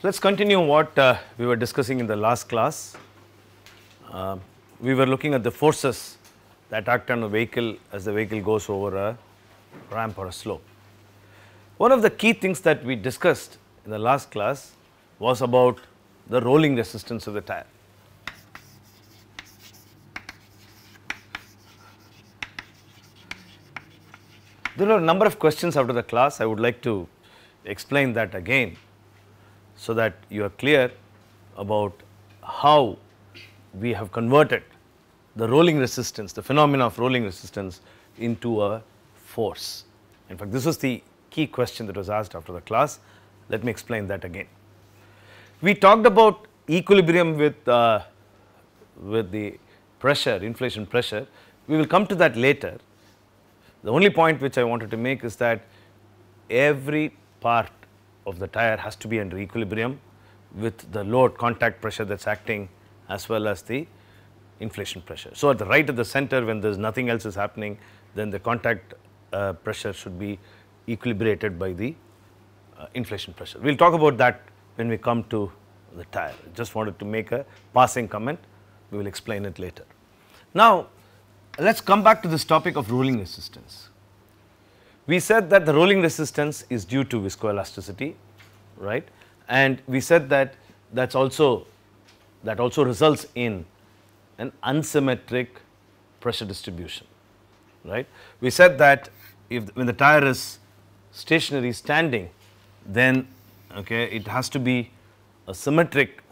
Let us continue what uh, we were discussing in the last class. Uh, we were looking at the forces that act on a vehicle as the vehicle goes over a ramp or a slope. One of the key things that we discussed in the last class was about the rolling resistance of the tire. There are a number of questions after the class, I would like to explain that again so that you are clear about how we have converted the rolling resistance, the phenomena of rolling resistance into a force. In fact, this was the key question that was asked after the class. Let me explain that again. We talked about equilibrium with, uh, with the pressure, inflation pressure. We will come to that later. The only point which I wanted to make is that every part of the tire has to be under equilibrium with the load contact pressure that is acting as well as the inflation pressure. So, at the right at the center when there is nothing else is happening then the contact uh, pressure should be equilibrated by the uh, inflation pressure. We will talk about that when we come to the tire. Just wanted to make a passing comment, we will explain it later. Now, let us come back to this topic of rolling resistance. We said that the rolling resistance is due to viscoelasticity, right? And we said that that's also that also results in an unsymmetric pressure distribution, right? We said that if when the tire is stationary standing, then okay, it has to be a symmetric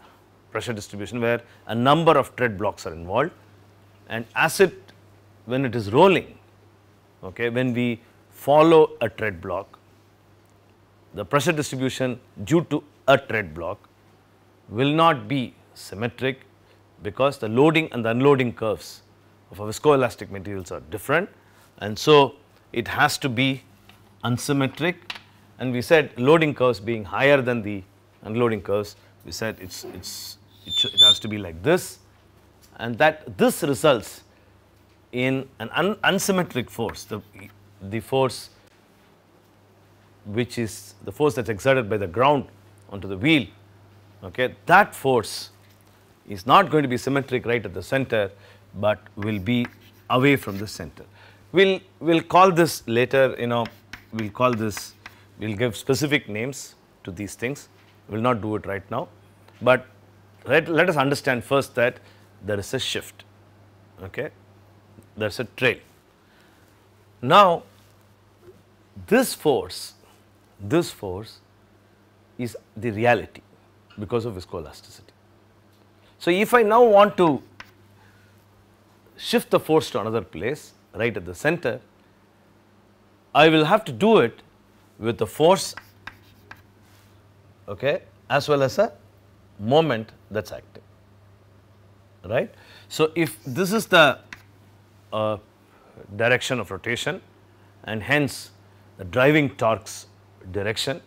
pressure distribution where a number of tread blocks are involved and as it when it is rolling okay when we follow a trade block, the pressure distribution due to a trade block will not be symmetric because the loading and the unloading curves of a viscoelastic materials are different and so it has to be unsymmetric and we said loading curves being higher than the unloading curves we said it's it's it, it has to be like this and that this results in an un unsymmetric force the the force which is the force that is exerted by the ground onto the wheel, okay, that force is not going to be symmetric right at the center, but will be away from the center. We'll, we'll call this later, you know, we'll call this, we'll give specific names to these things. We'll not do it right now, but let, let us understand first that there is a shift, okay, there is a trail. Now, this force, this force is the reality because of viscoelasticity. So, if I now want to shift the force to another place right at the center, I will have to do it with the force okay, as well as a moment that is active right. So, if this is the uh, direction of rotation and hence the driving torques direction,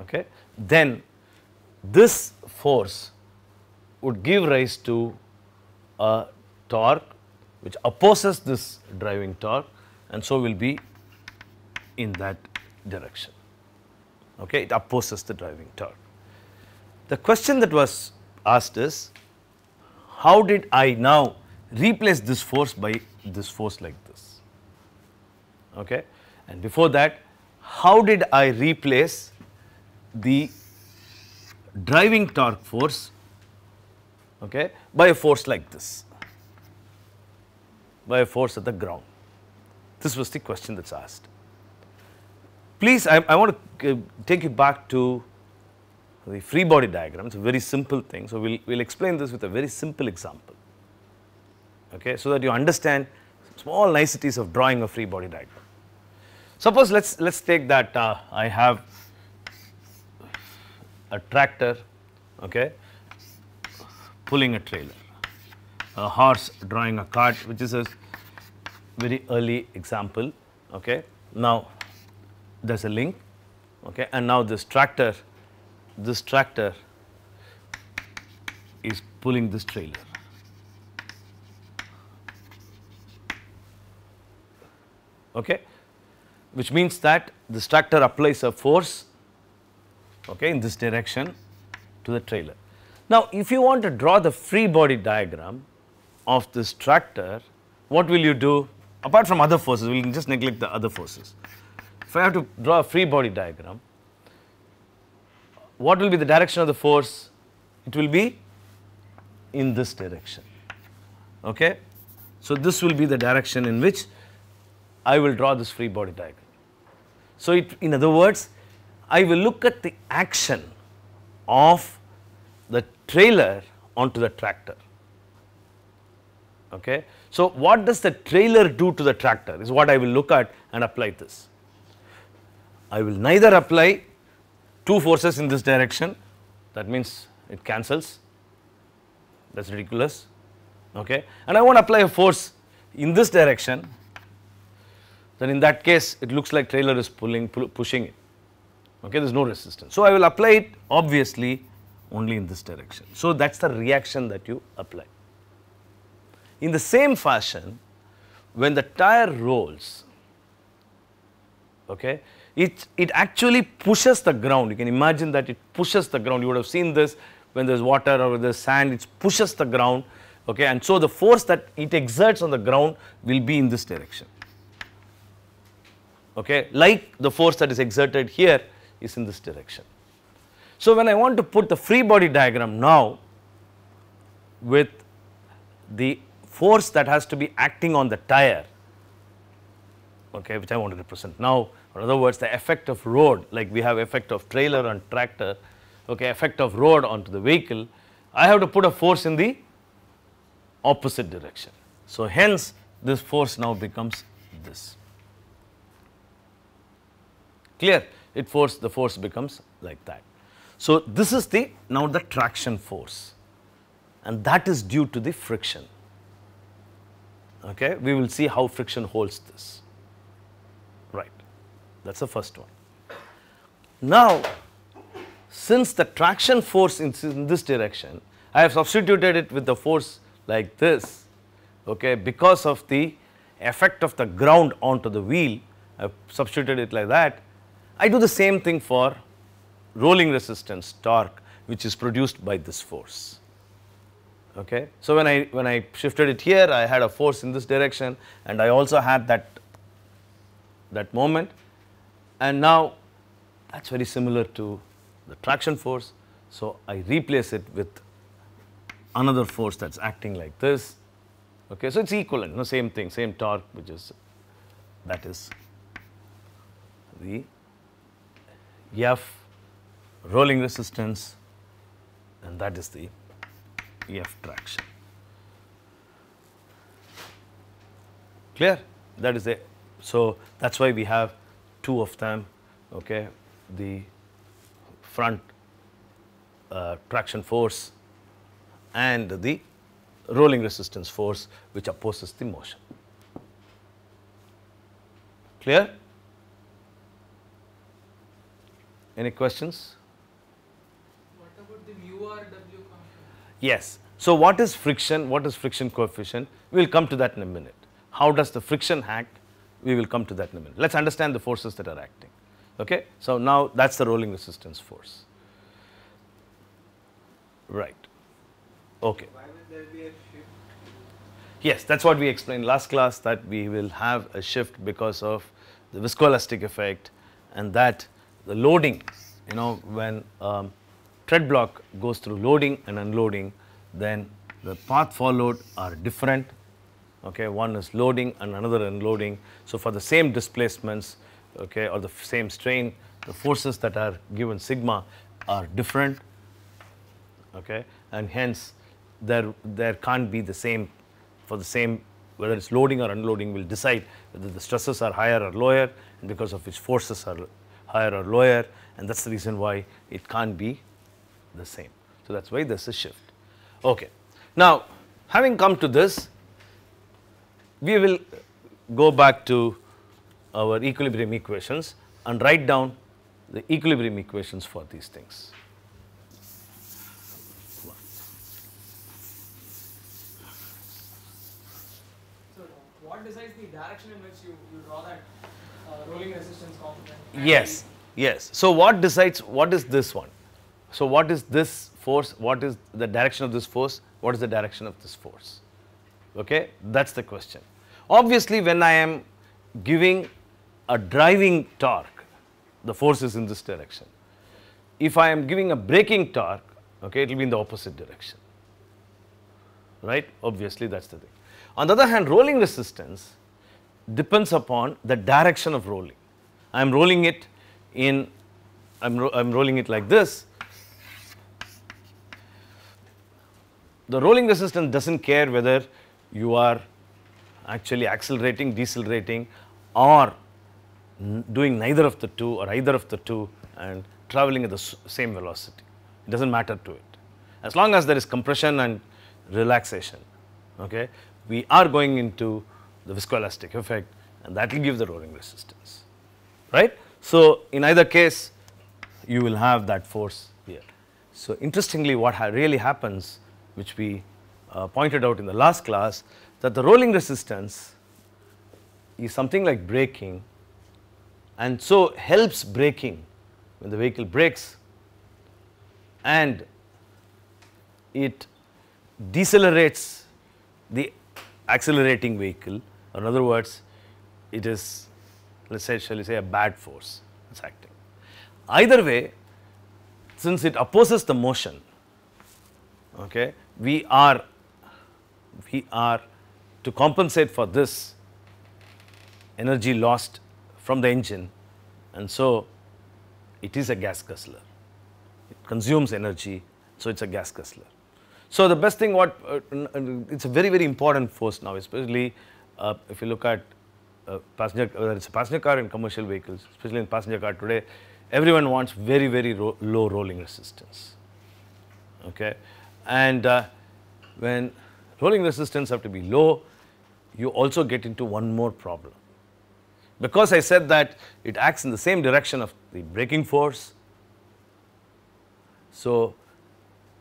okay, then this force would give rise to a torque which opposes this driving torque and so will be in that direction. Okay, it opposes the driving torque. The question that was asked is how did I now replace this force by this force like this. Okay? And before that, how did I replace the driving torque force okay, by a force like this, by a force at the ground? This was the question that's asked. Please, I, I want to take you back to the free body diagram. It's a very simple thing. So, we'll, we'll explain this with a very simple example okay, so that you understand small niceties of drawing a free body diagram. Suppose let us let us take that uh, I have a tractor okay, pulling a trailer, a horse drawing a cart which is a very early example. Okay. Now, there is a link okay, and now this tractor, this tractor is pulling this trailer. okay, which means that the tractor applies a force okay, in this direction to the trailer. Now, if you want to draw the free body diagram of this tractor, what will you do? Apart from other forces, we will just neglect the other forces. If I have to draw a free body diagram, what will be the direction of the force? It will be in this direction. Okay? So, this will be the direction in which I will draw this free body diagram. So, it, in other words, I will look at the action of the trailer onto the tractor. Okay. So, what does the trailer do to the tractor is what I will look at and apply this. I will neither apply two forces in this direction that means it cancels that is ridiculous okay and I want to apply a force in this direction then in that case it looks like trailer is pulling, pushing it, okay, there is no resistance. So, I will apply it obviously only in this direction. So, that is the reaction that you apply. In the same fashion, when the tire rolls, okay, it, it actually pushes the ground. You can imagine that it pushes the ground. You would have seen this when there is water or there is sand, it pushes the ground. Okay, and so the force that it exerts on the ground will be in this direction okay, like the force that is exerted here is in this direction. So, when I want to put the free body diagram now with the force that has to be acting on the tire, okay, which I want to represent now, in other words the effect of road like we have effect of trailer on tractor, okay, effect of road onto the vehicle, I have to put a force in the opposite direction. So, hence this force now becomes this. Clear? It force, the force becomes like that. So this is the, now the traction force and that is due to the friction. Okay, we will see how friction holds this. Right, that's the first one. Now, since the traction force in, in this direction, I have substituted it with the force like this, okay, because of the effect of the ground onto the wheel, I have substituted it like that. I do the same thing for rolling resistance torque which is produced by this force. Okay? So, when I when I shifted it here I had a force in this direction and I also had that that moment and now that is very similar to the traction force. So, I replace it with another force that is acting like this. Okay? So, it is equivalent, no, same thing, same torque which is that is the F rolling resistance and that is the F traction. Clear? That is the so that's why we have two of them. Okay, the front uh, traction force and the rolling resistance force which opposes the motion. Clear? Any questions? What about the Yes. So, what is friction? What is friction coefficient? We will come to that in a minute. How does the friction act? We will come to that in a minute. Let us understand the forces that are acting. Okay? So, now that is the rolling resistance force. Right. Okay. Yes, that is what we explained last class that we will have a shift because of the viscoelastic effect and that the loading, you know, when um, tread block goes through loading and unloading, then the path followed are different. Okay, one is loading and another unloading. So for the same displacements, okay, or the same strain, the forces that are given sigma are different. Okay, and hence there there can't be the same for the same whether it's loading or unloading will decide whether the stresses are higher or lower because of which forces are higher or lower and that's the reason why it can't be the same. So that's why there's a shift. Okay. Now having come to this, we will go back to our equilibrium equations and write down the equilibrium equations for these things. So, what decides the direction in which you, you draw that uh, rolling resistance component? Yes, yes. So what decides what is this one? So what is this force? What is the direction of this force? What is the direction of this force? Okay, that's the question. Obviously, when I am giving a driving torque, the force is in this direction. If I am giving a braking torque, okay, it will be in the opposite direction. Right? Obviously, that's the thing. On the other hand, rolling resistance depends upon the direction of rolling. I am rolling it in, I am ro I'm rolling it like this. The rolling resistance does not care whether you are actually accelerating, decelerating or doing neither of the two or either of the two and traveling at the same velocity. It does not matter to it. As long as there is compression and relaxation, okay, we are going into the viscoelastic effect and that will give the rolling resistance right. So, in either case you will have that force here. So, interestingly what ha really happens which we uh, pointed out in the last class that the rolling resistance is something like braking and so helps braking when the vehicle brakes and it decelerates the accelerating vehicle or in other words it is let us say, shall we say, a bad force is acting. Either way, since it opposes the motion, okay, we are, we are to compensate for this energy lost from the engine and so it is a gas guzzler. It consumes energy, so it is a gas guzzler. So, the best thing what uh, it is a very very important force now especially uh, if you look at uh, passenger, whether uh, it's a passenger car and commercial vehicles, especially in passenger car today, everyone wants very, very ro low rolling resistance. Okay, and uh, when rolling resistance have to be low, you also get into one more problem. Because I said that it acts in the same direction of the braking force, so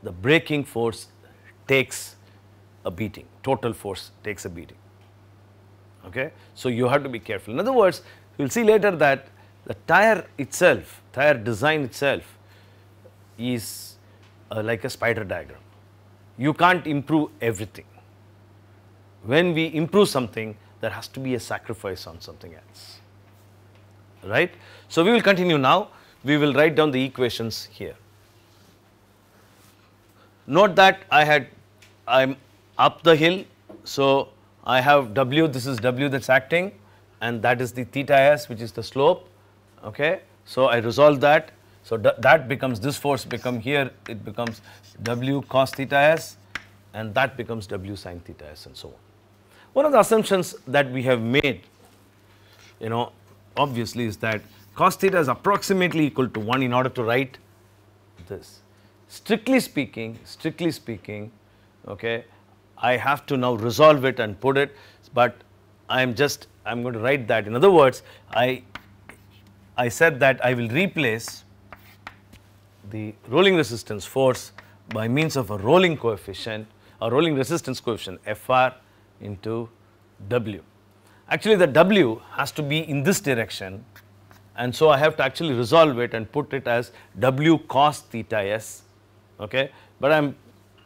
the braking force takes a beating, total force takes a beating okay. So you have to be careful. In other words, you will see later that the tire itself, tire design itself is uh, like a spider diagram. You can't improve everything. When we improve something, there has to be a sacrifice on something else, right. So we will continue now. We will write down the equations here. Note that I had, I am up the hill, so I have W, this is W that's acting and that is the theta S which is the slope, okay. So I resolve that, so that becomes, this force become here, it becomes W cos theta S and that becomes W sine theta S and so on. One of the assumptions that we have made, you know, obviously is that cos theta is approximately equal to 1 in order to write this. Strictly speaking, strictly speaking, okay, I have to now resolve it and put it, but I am just, I am going to write that. In other words, I, I said that I will replace the rolling resistance force by means of a rolling coefficient, a rolling resistance coefficient Fr into W. Actually, the W has to be in this direction and so I have to actually resolve it and put it as W cos theta s, okay. But I am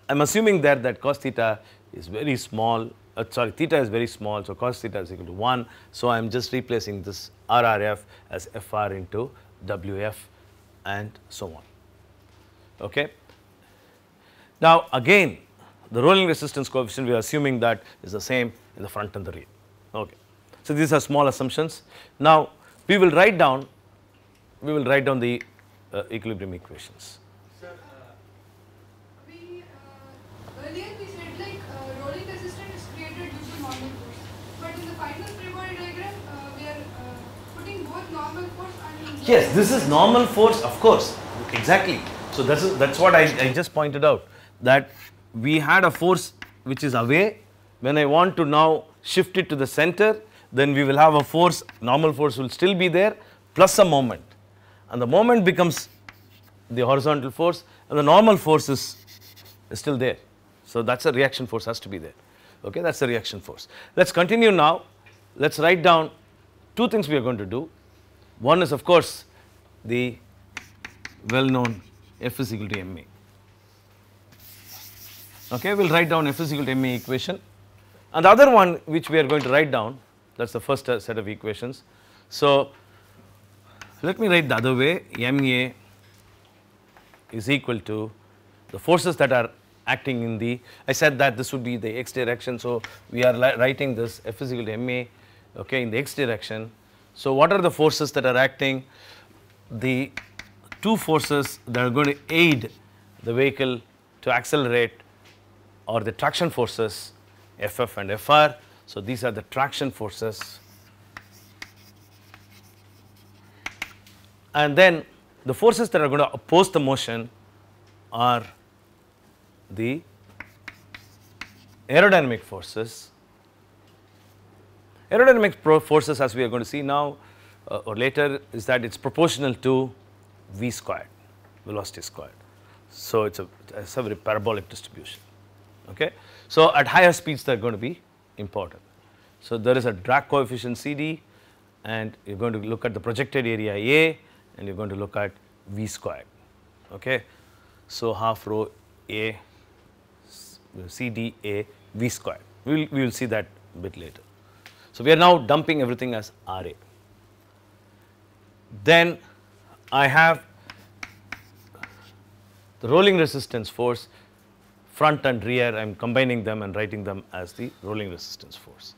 I am assuming there that cos theta is very small, uh, sorry, theta is very small, so cos theta is equal to 1. So, I am just replacing this RRF as FR into WF and so on. Okay. Now, again the rolling resistance coefficient we are assuming that is the same in the front and the rear. Okay. So, these are small assumptions. Now, we will write down, we will write down the uh, equilibrium equations. Yes, this is normal force, of course. Exactly. So that's that's what I, I just pointed out that we had a force which is away. When I want to now shift it to the center, then we will have a force, normal force will still be there plus a moment. And the moment becomes the horizontal force and the normal force is, is still there. So that's a reaction force has to be there. Okay, that's the reaction force. Let's continue now. Let's write down two things we are going to do. One is of course the well known F is equal to ma. Okay, we will write down F is equal to ma equation and the other one which we are going to write down that is the first set of equations. So, let me write the other way ma is equal to the forces that are acting in the I said that this would be the x direction. So, we are writing this F is equal to ma okay, in the x direction so, what are the forces that are acting? The two forces that are going to aid the vehicle to accelerate are the traction forces FF and FR. So, these are the traction forces and then the forces that are going to oppose the motion are the aerodynamic forces Aerodynamic forces as we are going to see now uh, or later is that it is proportional to v squared, velocity squared. So, it is a, it's a very parabolic distribution. Okay? So, at higher speeds they are going to be important. So, there is a drag coefficient CD and you are going to look at the projected area A and you are going to look at V squared. Okay? So, half rho A CD A V squared. We will, we will see that a bit later. So we are now dumping everything as RA. Then I have the rolling resistance force front and rear I am combining them and writing them as the rolling resistance force.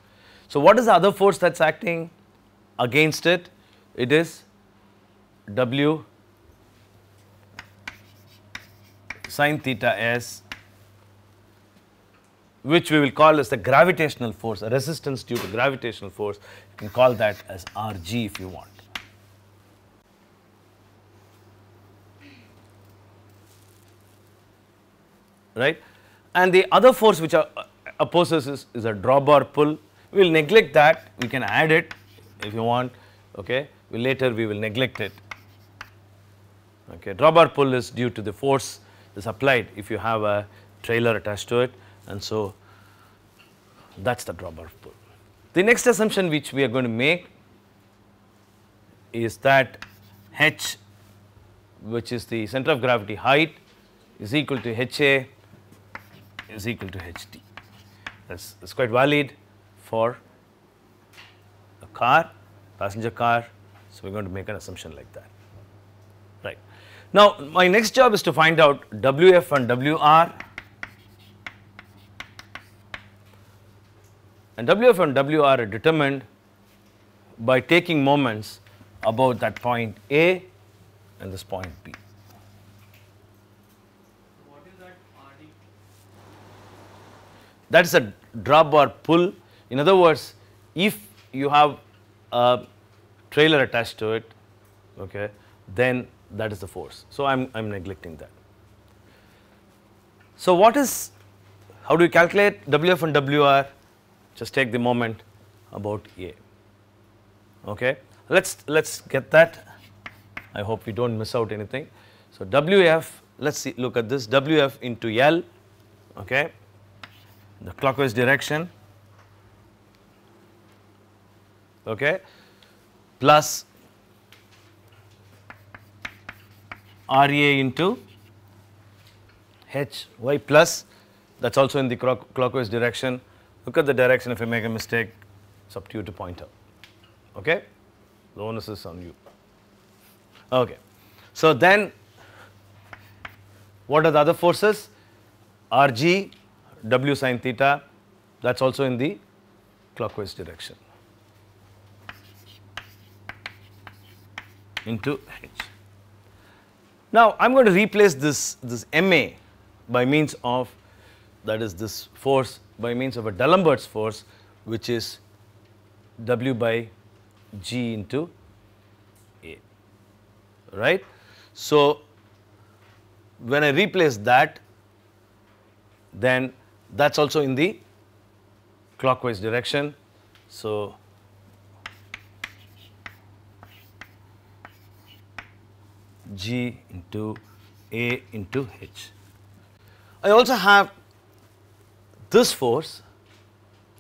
So what is the other force that is acting against it? It is W sine theta s which we will call as the gravitational force, a resistance due to gravitational force. You can call that as Rg if you want. Right? And the other force which uh, uh, opposes is, is a drawbar pull. We will neglect that, we can add it if you want, okay. We later we will neglect it. Okay. Drawbar pull is due to the force is applied if you have a trailer attached to it. And so that's the drawbar pull. The next assumption which we are going to make is that h which is the center of gravity height is equal to HA is equal to HT. that's quite valid for a car, passenger car. So, we're going to make an assumption like that, right. Now, my next job is to find out WF and WR And Wf and W are determined by taking moments about that point A and this point B. That is a drop or pull. In other words, if you have a trailer attached to it, okay, then that is the force. So I'm I'm neglecting that. So what is how do you calculate WF and WR? just take the moment about A. Okay. Let's let's get that. I hope we don't miss out anything. So WF, let's see, look at this WF into L, okay, the clockwise direction, okay, plus RA into HY plus, that is also in the clockwise direction Look at the direction. If you make a mistake, substitute a pointer. Okay? The onus is on you. Okay. So then, what are the other forces? Rg, W sine theta, that is also in the clockwise direction into H. Now, I am going to replace this, this MA by means of that is this force by means of a D'Alembert's force which is W by G into A, right. So, when I replace that then that is also in the clockwise direction. So, G into A into H. I also have this force,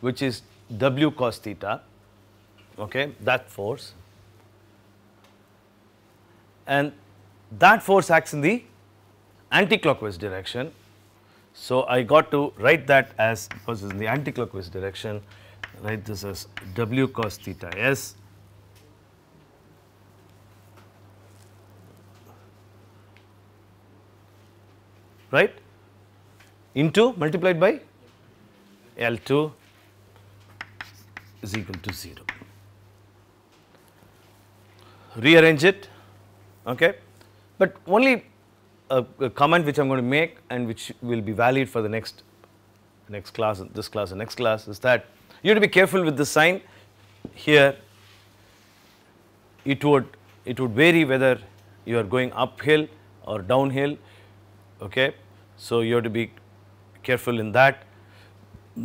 which is W cos theta, okay, that force, and that force acts in the anticlockwise direction. So, I got to write that as because in the anticlockwise direction, write this as W cos theta S right into multiplied by L2 is equal to 0. Rearrange it, okay. But only a, a comment which I am going to make and which will be valid for the next next class, this class, and next class is that you have to be careful with the sign here. It would it would vary whether you are going uphill or downhill. Okay, so you have to be careful in that.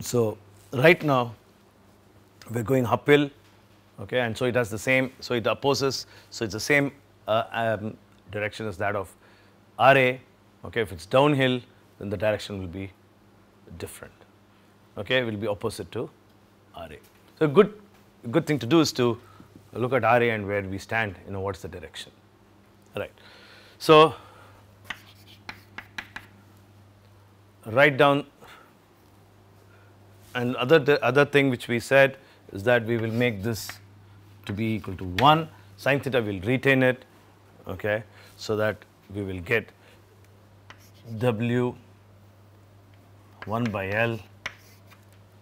So, right now we are going uphill okay, and so it has the same, so it opposes, so it is the same uh, um, direction as that of RA. Okay, if it is downhill then the direction will be different, okay, will be opposite to RA. So, good, good thing to do is to look at RA and where we stand, you know what is the direction, right. So, write down and other, other thing which we said is that we will make this to be equal to 1, sine theta will retain it, okay, so that we will get W 1 by L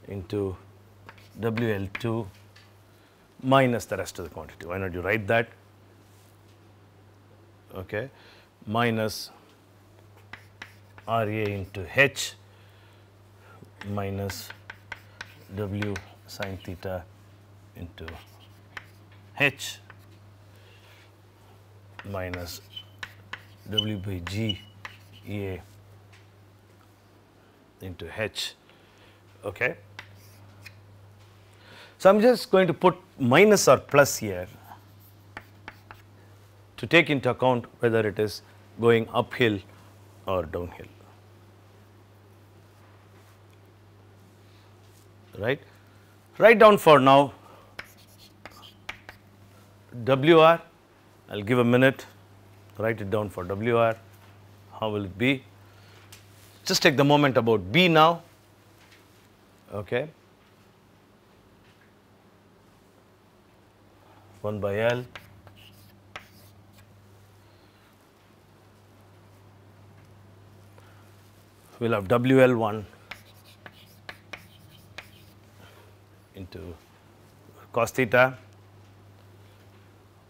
into WL2 minus the rest of the quantity. Why not you write that? Okay, minus RA into H minus W sine theta into H minus W by g e a into H. Okay. So, I am just going to put minus or plus here to take into account whether it is going uphill or downhill. right. Write down for now WR, I will give a minute, write it down for WR, how will it be? Just take the moment about B now, okay. 1 by L we'll have WL1 to cos theta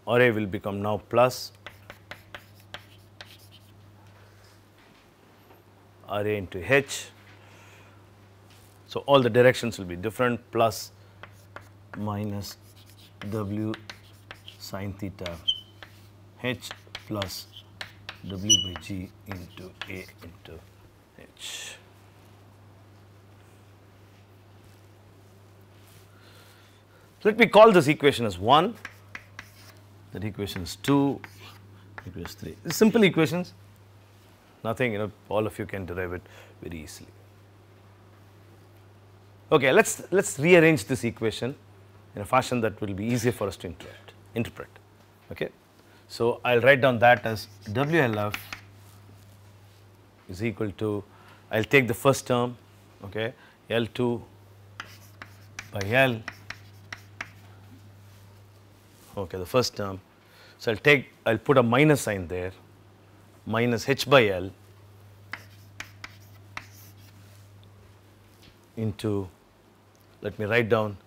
or A will become now plus R A into H. So, all the directions will be different plus minus W sine theta H plus W by G into A into H. So, let me call this equation as 1, that equation is 2, equation is 3. It's simple equations, nothing you know all of you can derive it very easily. Okay, let us let us rearrange this equation in a fashion that will be easier for us to interpret. interpret okay. So, I will write down that as WLF is equal to I will take the first term okay L2 by L okay, the first term. So, I will take, I will put a minus sign there, minus h by L into, let me write down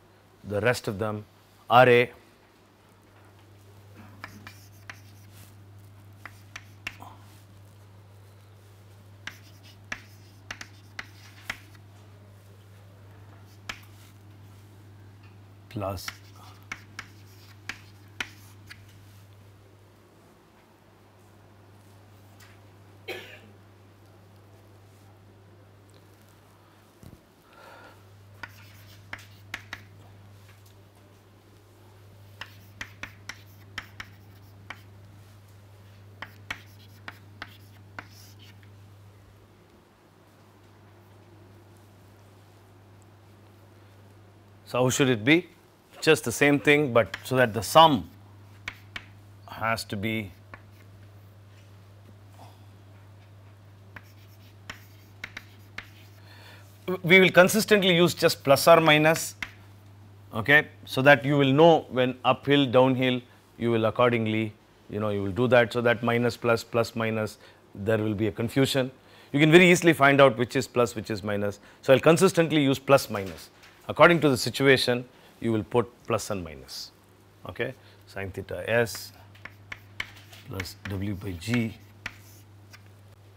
the rest of them, R A plus So how should it be? Just the same thing but so that the sum has to be we will consistently use just plus or minus okay so that you will know when uphill downhill you will accordingly you know you will do that so that minus plus plus minus there will be a confusion you can very easily find out which is plus which is minus so i'll consistently use plus minus according to the situation you will put plus and minus okay sine theta s plus w by g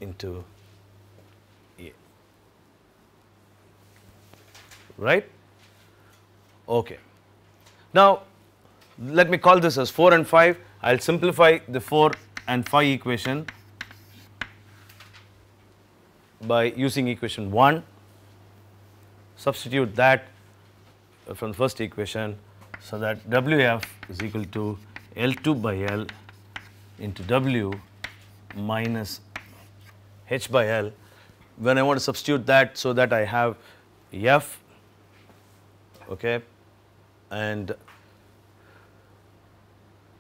into a right okay now let me call this as 4 and 5 i'll simplify the 4 and 5 equation by using equation 1 substitute that from the first equation. So, that WF is equal to L2 by L into W minus H by L. When I want to substitute that, so that I have F okay, and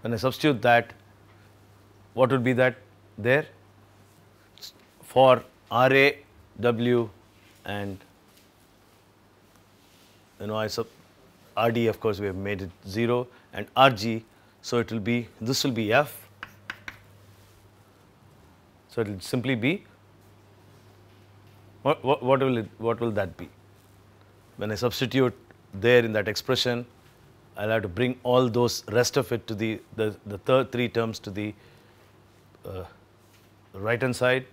when I substitute that, what would be that there? For RA, W and you know I sub RD of course we have made it 0 and RG. So it will be, this will be F. So it will simply be, what, what, what, will it, what will that be? When I substitute there in that expression, I will have to bring all those rest of it to the, the, the third three terms to the uh, right hand side.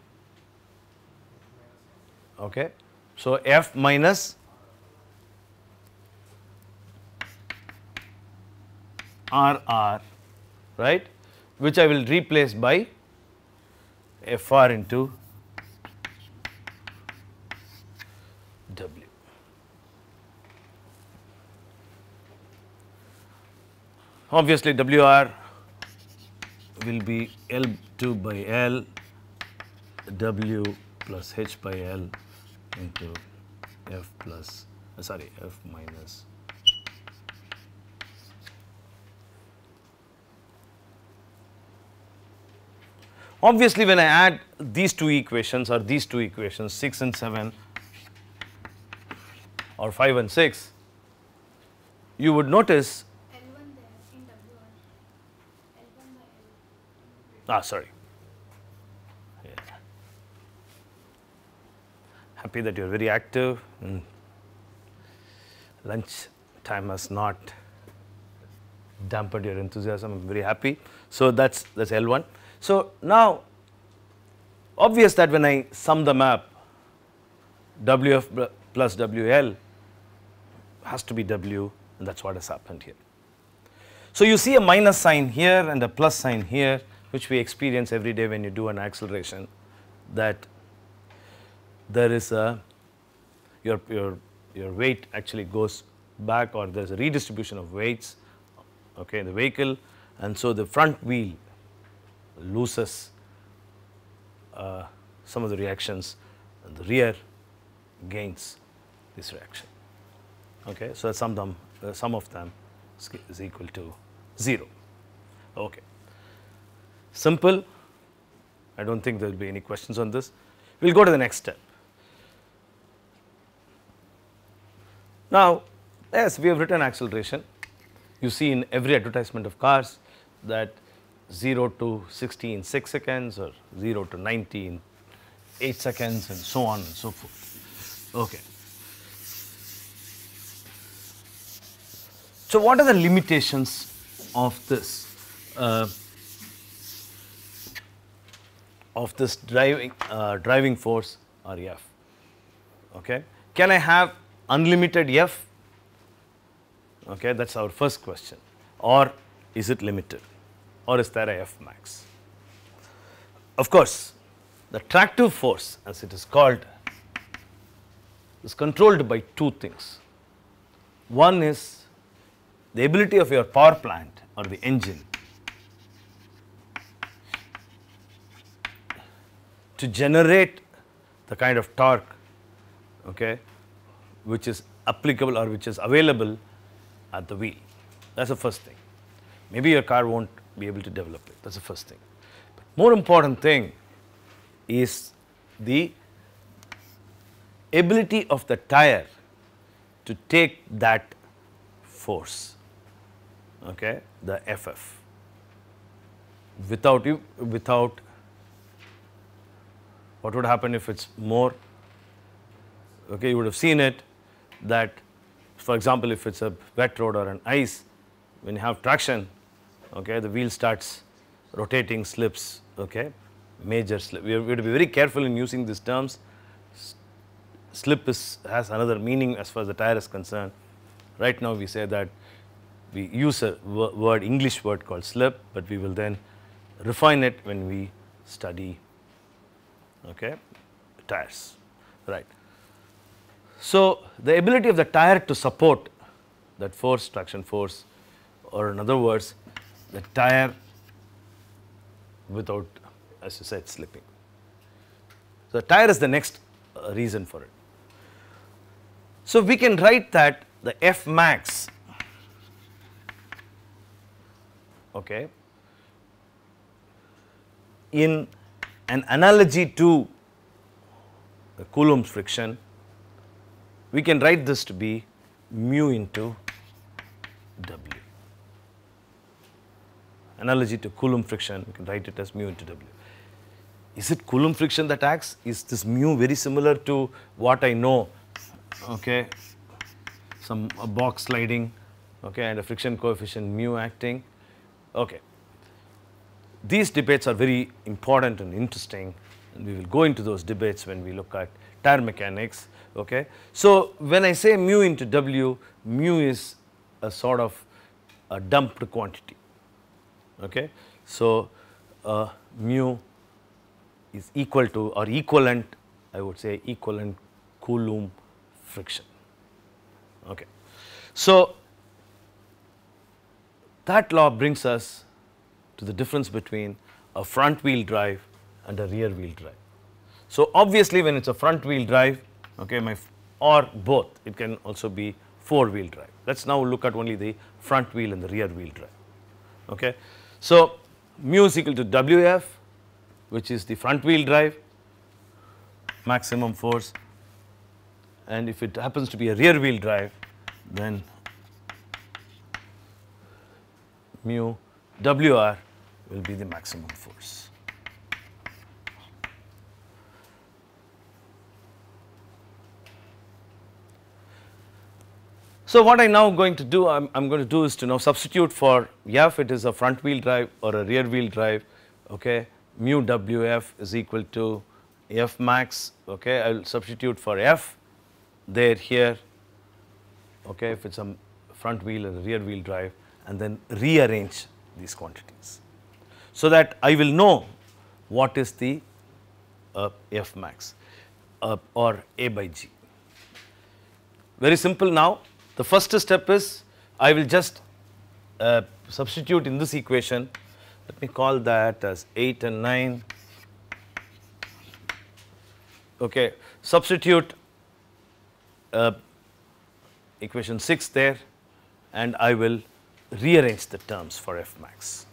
Okay. So, f minus RR right which I will replace by FR into W. Obviously, WR will be L2 by L W plus H by L into F plus uh, sorry F minus Obviously, when I add these two equations or these two equations 6 and 7 or 5 and 6, you would notice Ah, sorry. Yeah. Happy that you are very active. Mm. Lunch time has not dampened your enthusiasm. I'm very happy. So that's that's L1. So, now obvious that when I sum the map WF plus WL has to be W and that is what has happened here. So, you see a minus sign here and a plus sign here which we experience every day when you do an acceleration that there is a your, your, your weight actually goes back or there is a redistribution of weights okay, the vehicle and so the front wheel loses uh, some of the reactions and the rear gains this reaction. Okay, so sum, them, the uh, sum of them is equal to 0. Okay. Simple, I do not think there will be any questions on this. We will go to the next step. Now, as we have written acceleration, you see in every advertisement of cars that 0 to 60 in 6 seconds or 0 to 90 in 8 seconds and so on and so forth. Okay. So, what are the limitations of this? Uh, of this driving uh, driving force or F. Okay, can I have unlimited F? Okay, that's our first question, or is it limited? or is there a F max? Of course, the tractive force as it is called is controlled by two things. One is the ability of your power plant or the engine to generate the kind of torque okay, which is applicable or which is available at the wheel. That is the first thing. Maybe your car won't be able to develop it. That's the first thing. But more important thing is the ability of the tire to take that force, okay, the FF without you, without what would happen if it's more, okay, you would have seen it that for example, if it's a wet road or an ice, when you have traction, okay, the wheel starts rotating slips, okay, major slip. We have, to be very careful in using these terms. Slip is, has another meaning as far as the tire is concerned. Right now we say that we use a word, English word called slip, but we will then refine it when we study, okay, tires, right. So, the ability of the tire to support that force, traction force or in other words the tire without as you said slipping. So, tire is the next uh, reason for it. So, we can write that the F max okay, in an analogy to the Coulomb's friction, we can write this to be mu into W analogy to Coulomb friction, you can write it as mu into W. Is it Coulomb friction that acts? Is this mu very similar to what I know, okay, some a box sliding, okay, and a friction coefficient mu acting, okay. These debates are very important and interesting and we will go into those debates when we look at tire mechanics, okay. So, when I say mu into W, mu is a sort of a dumped quantity Okay? So, uh, mu is equal to or equivalent I would say equivalent Coulomb friction. Okay. So, that law brings us to the difference between a front wheel drive and a rear wheel drive. So, obviously when it is a front wheel drive okay, my or both it can also be four wheel drive. Let us now look at only the front wheel and the rear wheel drive. Okay. So, mu is equal to Wf which is the front wheel drive maximum force and if it happens to be a rear wheel drive then mu Wr will be the maximum force. So what I now going to do, I'm, going to do is to now substitute for F, it is a front wheel drive or a rear wheel drive, okay, mu WF is equal to F max, okay, I will substitute for F there here, okay, if it is a front wheel or a rear wheel drive and then rearrange these quantities. So that I will know what is the uh, F max uh, or A by G. Very simple now, the first step is I will just uh, substitute in this equation, let me call that as 8 and 9, okay. substitute uh, equation 6 there and I will rearrange the terms for f max,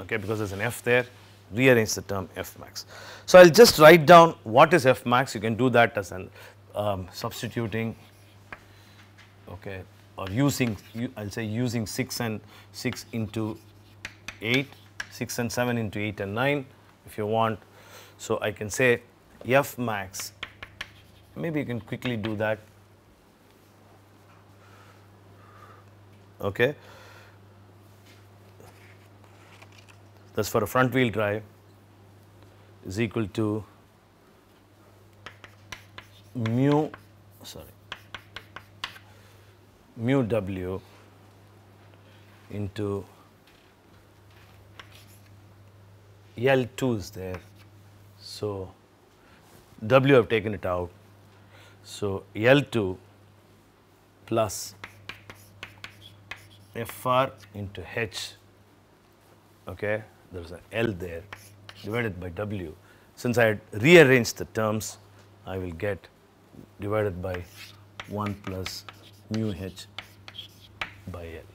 okay, because there is an f there, rearrange the term f max. So, I will just write down what is f max, you can do that as an um, substituting okay, or using, I'll say using 6 and 6 into 8, 6 and 7 into 8 and 9 if you want. So I can say F max, maybe you can quickly do that. Okay. That's for a front wheel drive is equal to mu, sorry, mu w into L 2 is there. So, W I have taken it out. So, L 2 plus F r into H, okay, there is an L there divided by W. Since I had rearranged the terms, I will get divided by 1 plus mu h by L.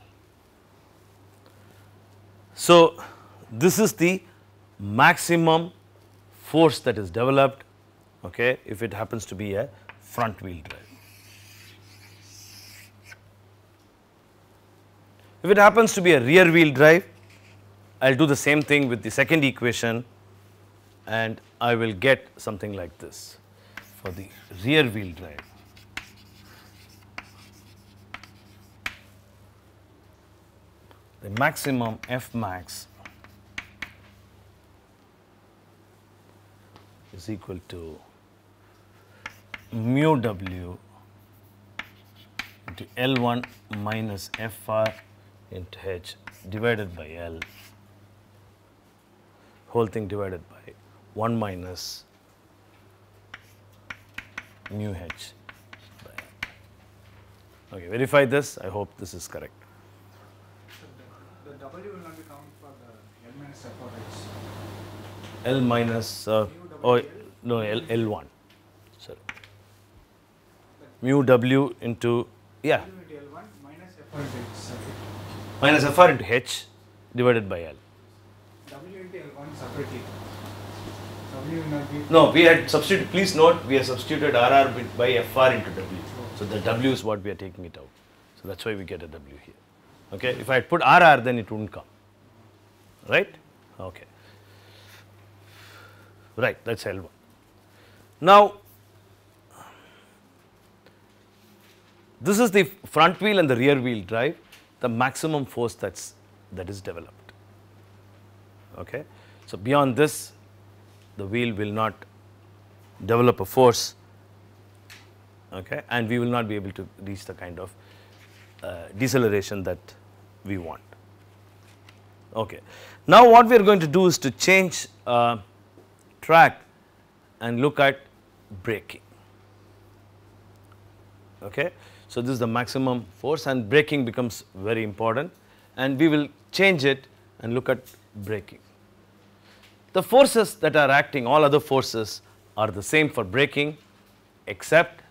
So, this is the maximum force that is developed okay, if it happens to be a front wheel drive. If it happens to be a rear wheel drive, I will do the same thing with the second equation and I will get something like this for the rear wheel drive. the maximum F max is equal to mu w into L1 minus FR into H divided by L whole thing divided by 1 minus mu H. Okay, verify this. I hope this is correct the W will not be counted for the L minus f of minus, or uh, oh, no, L, L1, sorry. Mu W into, yeah. L1 minus f fr into h divided by L. W into L1 separately. No, we had substituted, please note, we have substituted R by FR into W. So the W is what we are taking it out. So that's why we get a W here. Okay. If I had put RR, then it would not come, right? Okay. Right, that is L1. Now, this is the front wheel and the rear wheel drive, the maximum force that's, that is developed. Okay. So, beyond this, the wheel will not develop a force okay, and we will not be able to reach the kind of uh, deceleration that we want. Okay. Now, what we are going to do is to change uh, track and look at braking. Okay. So, this is the maximum force and braking becomes very important and we will change it and look at braking. The forces that are acting all other forces are the same for braking except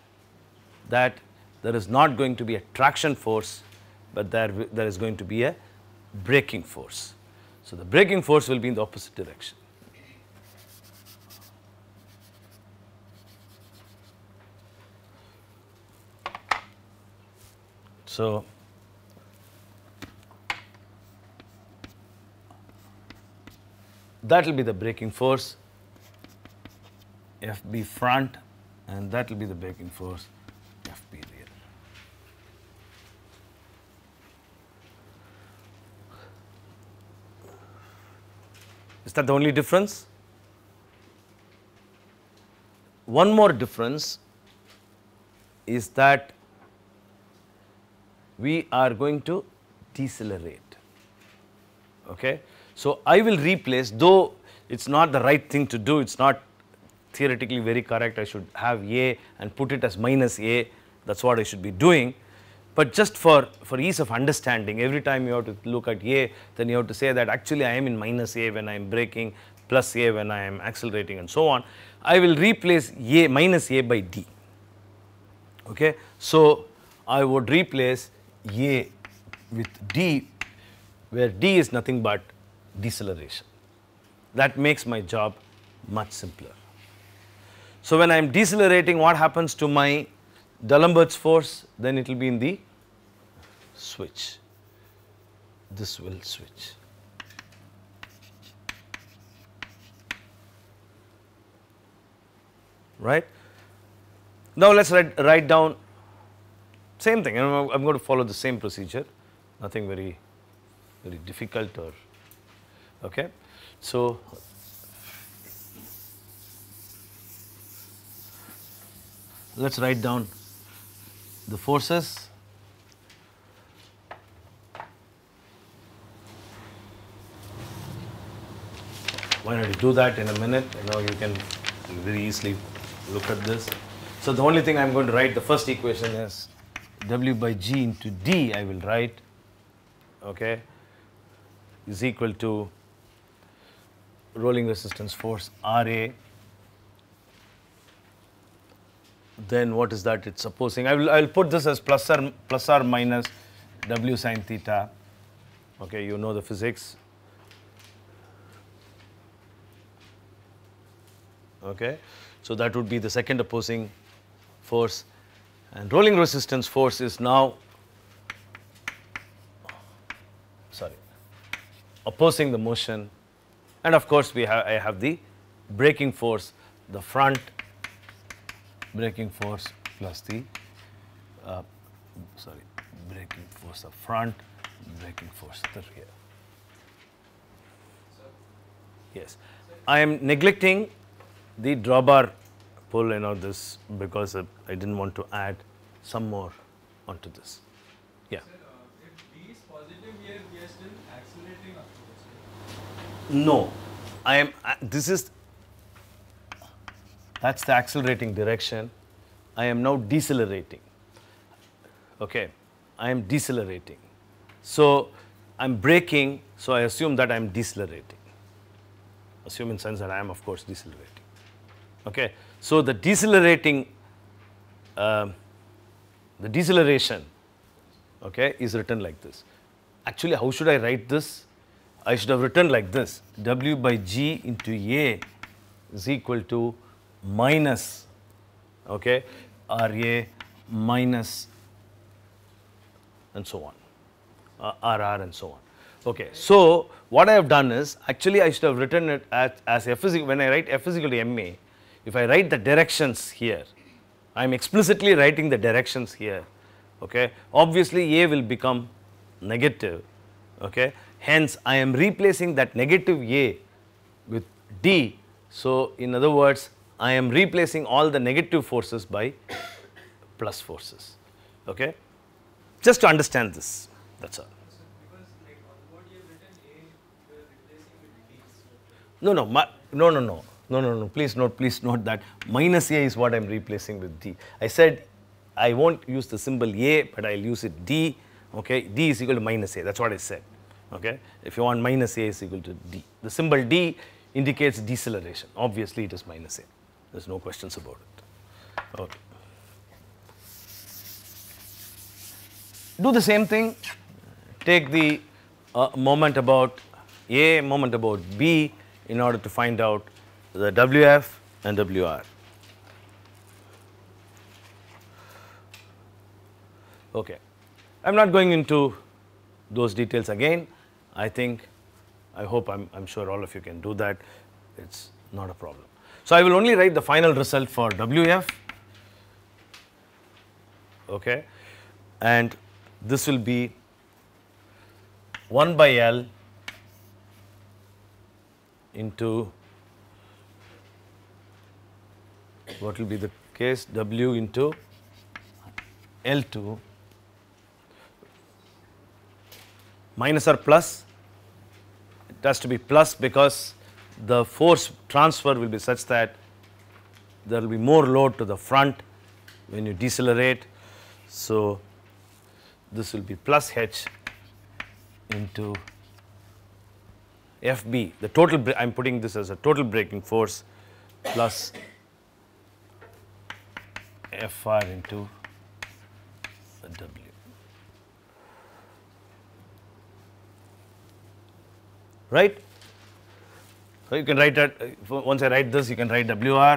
that there is not going to be a traction force but there, there is going to be a braking force. So, the braking force will be in the opposite direction. So, that will be the braking force FB front and that will be the braking force Is that the only difference? One more difference is that we are going to decelerate. Okay? So, I will replace though it is not the right thing to do, it is not theoretically very correct, I should have A and put it as minus A, that is what I should be doing. But just for, for ease of understanding, every time you have to look at A, then you have to say that actually I am in minus A when I am braking, plus A when I am accelerating and so on. I will replace A minus A by D. Okay? So, I would replace A with D where D is nothing but deceleration. That makes my job much simpler. So, when I am decelerating what happens to my D'Alembert's force, then it will be in the switch. This will switch. Right? Now let's write, write down same thing. I'm, I'm going to follow the same procedure. Nothing very, very difficult or okay. So let's write down the forces why don't you do that in a minute you know you can very easily look at this so the only thing I'm going to write the first equation is W by G into D I will write okay is equal to rolling resistance force RA then what is that it's supposing? I will, I will put this as plus or, plus or minus w sine theta. Okay, you know the physics. Okay, so that would be the second opposing force and rolling resistance force is now sorry opposing the motion and of course we have I have the braking force the front braking force plus the uh, sorry braking force of front braking force the rear. Yes, I am neglecting the drawbar pull in all this because uh, I didn't want to add some more onto this. Yeah. Uh, if is positive we are still accelerating No, I am. Uh, this is that's the accelerating direction. I am now decelerating. Okay, I am decelerating. So I am braking, so I assume that I am decelerating. Assume in sense that I am of course decelerating. Okay, so the decelerating, uh, the deceleration, okay, is written like this. Actually, how should I write this? I should have written like this: W by G into A is equal to minus okay ra minus and so on uh, rr and so on okay so what i have done is actually i should have written it as, as f is when i write f is equal to ma if i write the directions here i am explicitly writing the directions here okay obviously a will become negative okay hence I am replacing that negative a with d. So, in other words I am replacing all the negative forces by plus forces. Okay? Just to understand this, that is all. No, no, no, no, no, no, no, no, please note, please note that minus A is what I am replacing with D. I said I won't use the symbol A, but I'll use it D, okay, D is equal to minus A, that's what I said, okay. If you want minus A is equal to D, the symbol D indicates deceleration, obviously it is minus A. There is no questions about it. Okay. Do the same thing. Take the uh, moment about A, moment about B in order to find out the WF and WR. Okay. I am not going into those details again. I think, I hope, I am sure all of you can do that. It is not a problem. So, I will only write the final result for WF okay, and this will be 1 by L into what will be the case W into L2 minus or plus it has to be plus because the force transfer will be such that there will be more load to the front when you decelerate. So, this will be plus h into FB the total I am putting this as a total braking force plus FR into W. Right? So you can write that, uh, once I write this, you can write WR.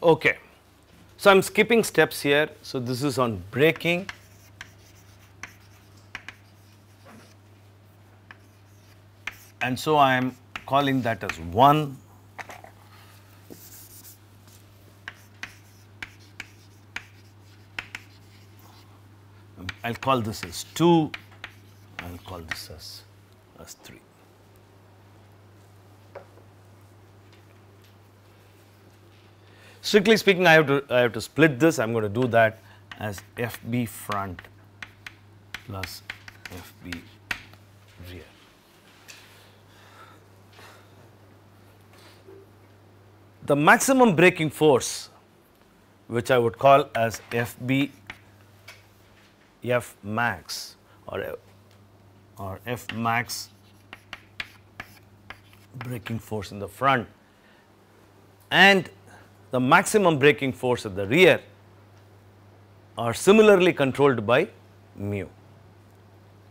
Okay. So, I am skipping steps here. So, this is on breaking. and so I am calling that as 1 I will call this as 2, I will call this as, as 3. Strictly speaking, I have to I have to split this. I am going to do that as FB front plus FB rear. the maximum braking force which I would call as FB F max or, or F max braking force in the front and the maximum braking force at the rear are similarly controlled by mu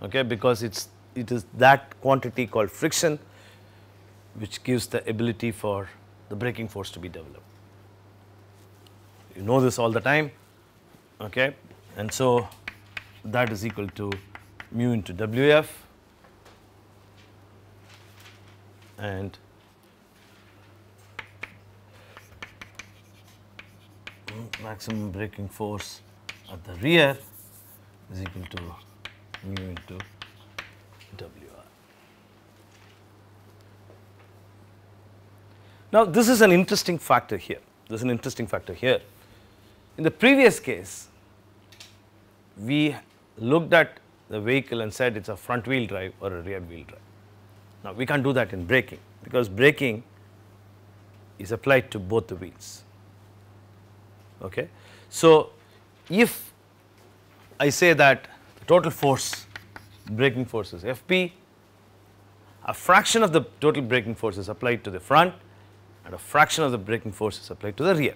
okay because it's it is that quantity called friction which gives the ability for the braking force to be developed. You know this all the time, okay? And so that is equal to mu into Wf and maximum braking force at the rear is equal to mu into Now, this is an interesting factor here. This is an interesting factor here. In the previous case, we looked at the vehicle and said it's a front wheel drive or a rear wheel drive. Now, we can't do that in braking because braking is applied to both the wheels. Okay? So, if I say that the total force, braking force is Fp, a fraction of the total braking force is applied to the front and a fraction of the braking force is applied to the rear.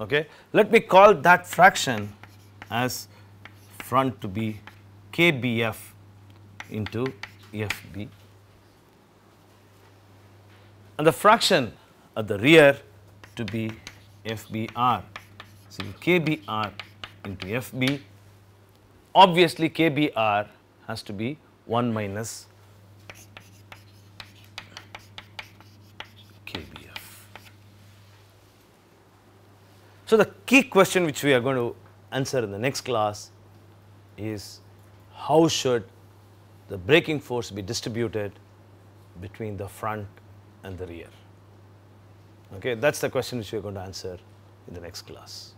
Okay. Let me call that fraction as front to be KBF into FB and the fraction at the rear to be FBR. So, KBR into FB, obviously KBR has to be 1 minus So, the key question which we are going to answer in the next class is how should the braking force be distributed between the front and the rear? Okay, that is the question which we are going to answer in the next class.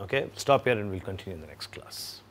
Okay, stop here and we will continue in the next class.